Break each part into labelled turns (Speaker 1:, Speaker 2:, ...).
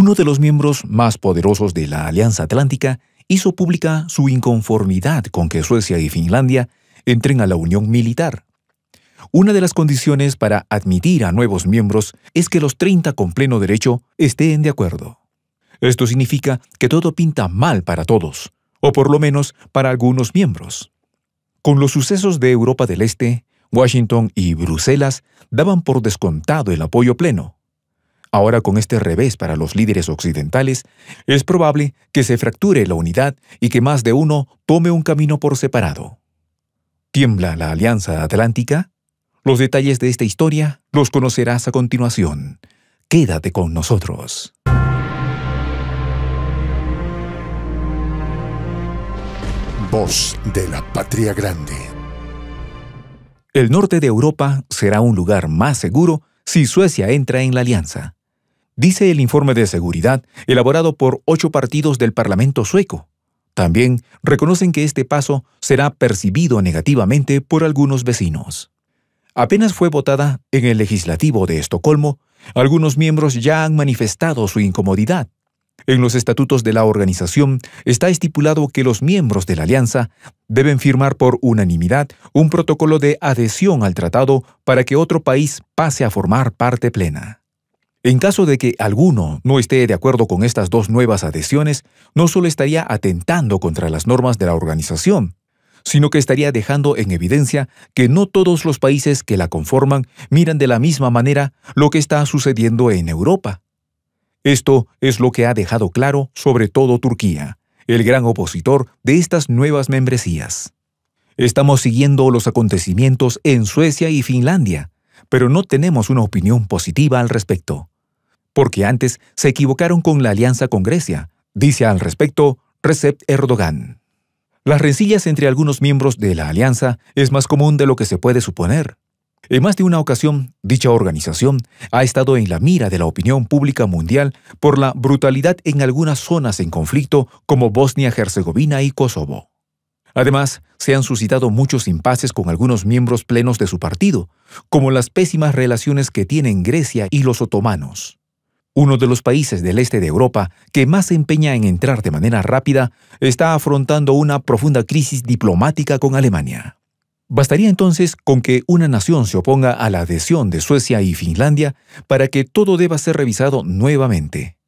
Speaker 1: Uno de los miembros más poderosos de la Alianza Atlántica hizo pública su inconformidad con que Suecia y Finlandia entren a la Unión Militar. Una de las condiciones para admitir a nuevos miembros es que los 30 con pleno derecho estén de acuerdo. Esto significa que todo pinta mal para todos, o por lo menos para algunos miembros. Con los sucesos de Europa del Este, Washington y Bruselas daban por descontado el apoyo pleno, Ahora con este revés para los líderes occidentales, es probable que se fracture la unidad y que más de uno tome un camino por separado. ¿Tiembla la Alianza Atlántica? Los detalles de esta historia los conocerás a continuación. Quédate con nosotros. Voz de la Patria Grande. El norte de Europa será un lugar más seguro si Suecia entra en la alianza dice el informe de seguridad elaborado por ocho partidos del Parlamento sueco. También reconocen que este paso será percibido negativamente por algunos vecinos. Apenas fue votada en el legislativo de Estocolmo, algunos miembros ya han manifestado su incomodidad. En los estatutos de la organización está estipulado que los miembros de la alianza deben firmar por unanimidad un protocolo de adhesión al tratado para que otro país pase a formar parte plena. En caso de que alguno no esté de acuerdo con estas dos nuevas adhesiones, no solo estaría atentando contra las normas de la organización, sino que estaría dejando en evidencia que no todos los países que la conforman miran de la misma manera lo que está sucediendo en Europa. Esto es lo que ha dejado claro sobre todo Turquía, el gran opositor de estas nuevas membresías. Estamos siguiendo los acontecimientos en Suecia y Finlandia, pero no tenemos una opinión positiva al respecto porque antes se equivocaron con la alianza con Grecia, dice al respecto Recep Erdogan. Las rencillas entre algunos miembros de la alianza es más común de lo que se puede suponer. En más de una ocasión, dicha organización ha estado en la mira de la opinión pública mundial por la brutalidad en algunas zonas en conflicto como Bosnia-Herzegovina y Kosovo. Además, se han suscitado muchos impases con algunos miembros plenos de su partido, como las pésimas relaciones que tienen Grecia y los otomanos. Uno de los países del este de Europa que más se empeña en entrar de manera rápida está afrontando una profunda crisis diplomática con Alemania. Bastaría entonces con que una nación se oponga a la adhesión de Suecia y Finlandia para que todo deba ser revisado nuevamente.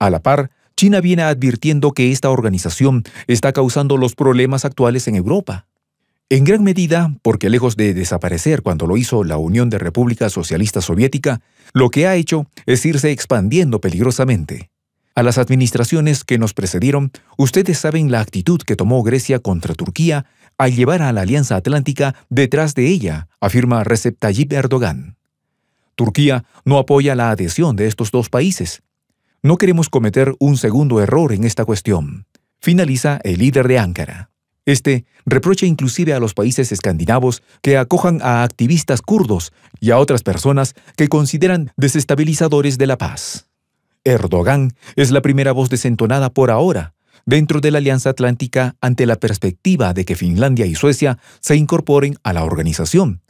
Speaker 1: A la par, China viene advirtiendo que esta organización está causando los problemas actuales en Europa. En gran medida, porque lejos de desaparecer cuando lo hizo la Unión de República Socialista Soviética, lo que ha hecho es irse expandiendo peligrosamente. A las administraciones que nos precedieron, ustedes saben la actitud que tomó Grecia contra Turquía al llevar a la Alianza Atlántica detrás de ella, afirma Recep Tayyip Erdogan. Turquía no apoya la adhesión de estos dos países. No queremos cometer un segundo error en esta cuestión, finaliza el líder de Ankara. Este reprocha inclusive a los países escandinavos que acojan a activistas kurdos y a otras personas que consideran desestabilizadores de la paz. Erdogan es la primera voz desentonada por ahora dentro de la Alianza Atlántica ante la perspectiva de que Finlandia y Suecia se incorporen a la organización.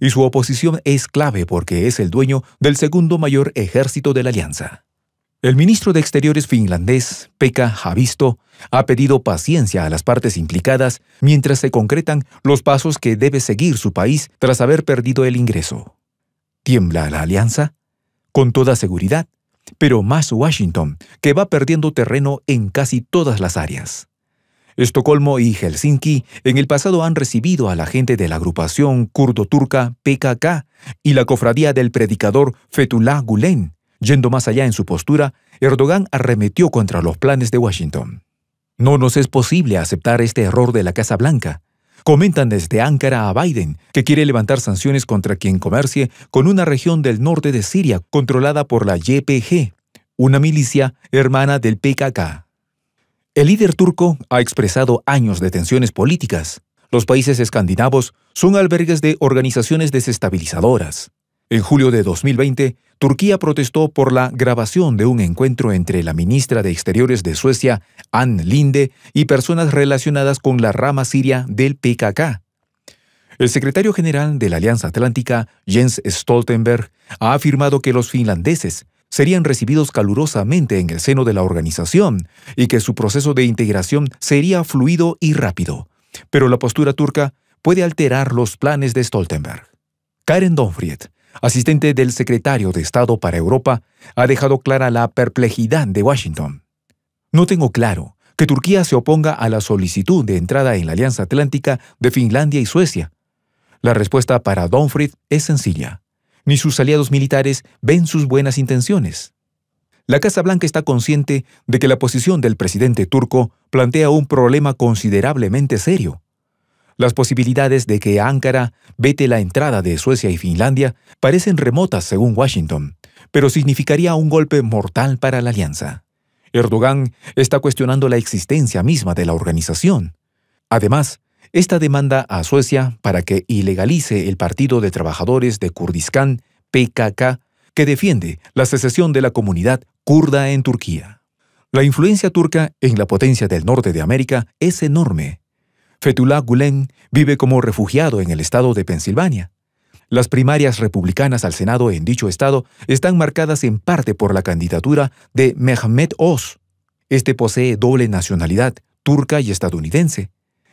Speaker 1: Y su oposición es clave porque es el dueño del segundo mayor ejército de la alianza. El ministro de Exteriores finlandés, Pekka Javisto, ha pedido paciencia a las partes implicadas mientras se concretan los pasos que debe seguir su país tras haber perdido el ingreso. ¿Tiembla la alianza? Con toda seguridad, pero más Washington, que va perdiendo terreno en casi todas las áreas. Estocolmo y Helsinki en el pasado han recibido a la gente de la agrupación kurdo-turca PKK y la cofradía del predicador Fethullah Gulen, Yendo más allá en su postura, Erdogan arremetió contra los planes de Washington. No nos es posible aceptar este error de la Casa Blanca. Comentan desde Ankara a Biden, que quiere levantar sanciones contra quien comercie con una región del norte de Siria controlada por la YPG, una milicia hermana del PKK. El líder turco ha expresado años de tensiones políticas. Los países escandinavos son albergues de organizaciones desestabilizadoras. En julio de 2020, Turquía protestó por la grabación de un encuentro entre la ministra de Exteriores de Suecia, Anne Linde, y personas relacionadas con la rama siria del PKK. El secretario general de la Alianza Atlántica, Jens Stoltenberg, ha afirmado que los finlandeses serían recibidos calurosamente en el seno de la organización y que su proceso de integración sería fluido y rápido. Pero la postura turca puede alterar los planes de Stoltenberg. Karen Donfried, asistente del secretario de Estado para Europa, ha dejado clara la perplejidad de Washington. No tengo claro que Turquía se oponga a la solicitud de entrada en la Alianza Atlántica de Finlandia y Suecia. La respuesta para Donfried es sencilla. Ni sus aliados militares ven sus buenas intenciones. La Casa Blanca está consciente de que la posición del presidente turco plantea un problema considerablemente serio. Las posibilidades de que Ankara vete la entrada de Suecia y Finlandia parecen remotas según Washington, pero significaría un golpe mortal para la alianza. Erdogan está cuestionando la existencia misma de la organización. Además, esta demanda a Suecia para que ilegalice el Partido de Trabajadores de Kurdistán, PKK, que defiende la secesión de la comunidad kurda en Turquía. La influencia turca en la potencia del norte de América es enorme Fetullah Gulen vive como refugiado en el estado de Pensilvania. Las primarias republicanas al Senado en dicho estado están marcadas en parte por la candidatura de Mehmet Oz. Este posee doble nacionalidad, turca y estadounidense.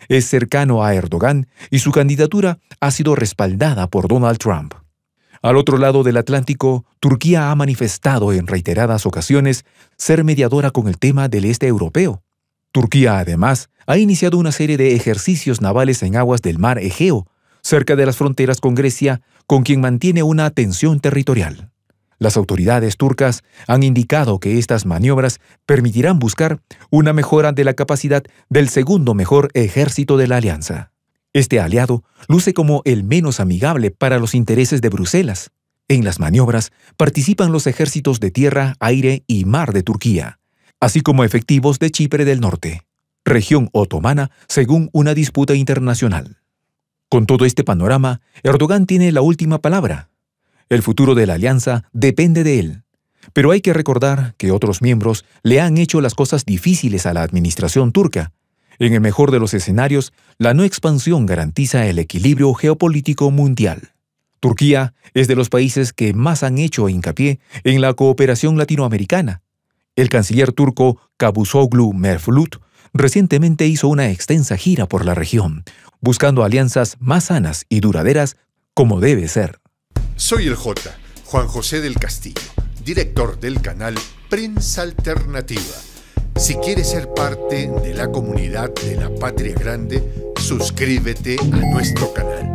Speaker 1: Es cercano a Erdogan y su candidatura ha sido respaldada por Donald Trump. Al otro lado del Atlántico, Turquía ha manifestado en reiteradas ocasiones ser mediadora con el tema del este europeo. Turquía, además, ha iniciado una serie de ejercicios navales en aguas del mar Egeo, cerca de las fronteras con Grecia, con quien mantiene una tensión territorial. Las autoridades turcas han indicado que estas maniobras permitirán buscar una mejora de la capacidad del segundo mejor ejército de la alianza. Este aliado luce como el menos amigable para los intereses de Bruselas. En las maniobras participan los ejércitos de tierra, aire y mar de Turquía, así como efectivos de Chipre del Norte, región otomana según una disputa internacional. Con todo este panorama, Erdogan tiene la última palabra. El futuro de la alianza depende de él, pero hay que recordar que otros miembros le han hecho las cosas difíciles a la administración turca. En el mejor de los escenarios, la no expansión garantiza el equilibrio geopolítico mundial. Turquía es de los países que más han hecho hincapié en la cooperación latinoamericana, el canciller turco Cavusoglu Merflut recientemente hizo una extensa gira por la región, buscando alianzas más sanas y duraderas como debe ser. Soy el J, Juan José del Castillo, director del canal Prensa Alternativa. Si quieres ser parte de la comunidad de la Patria Grande, suscríbete a nuestro canal.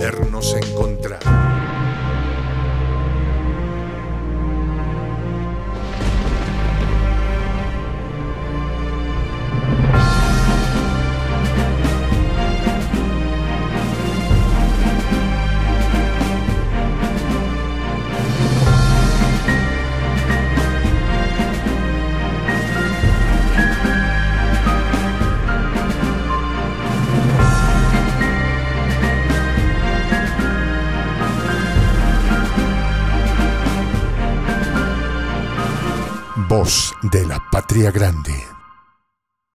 Speaker 1: podernos encontrar. voz de la patria grande.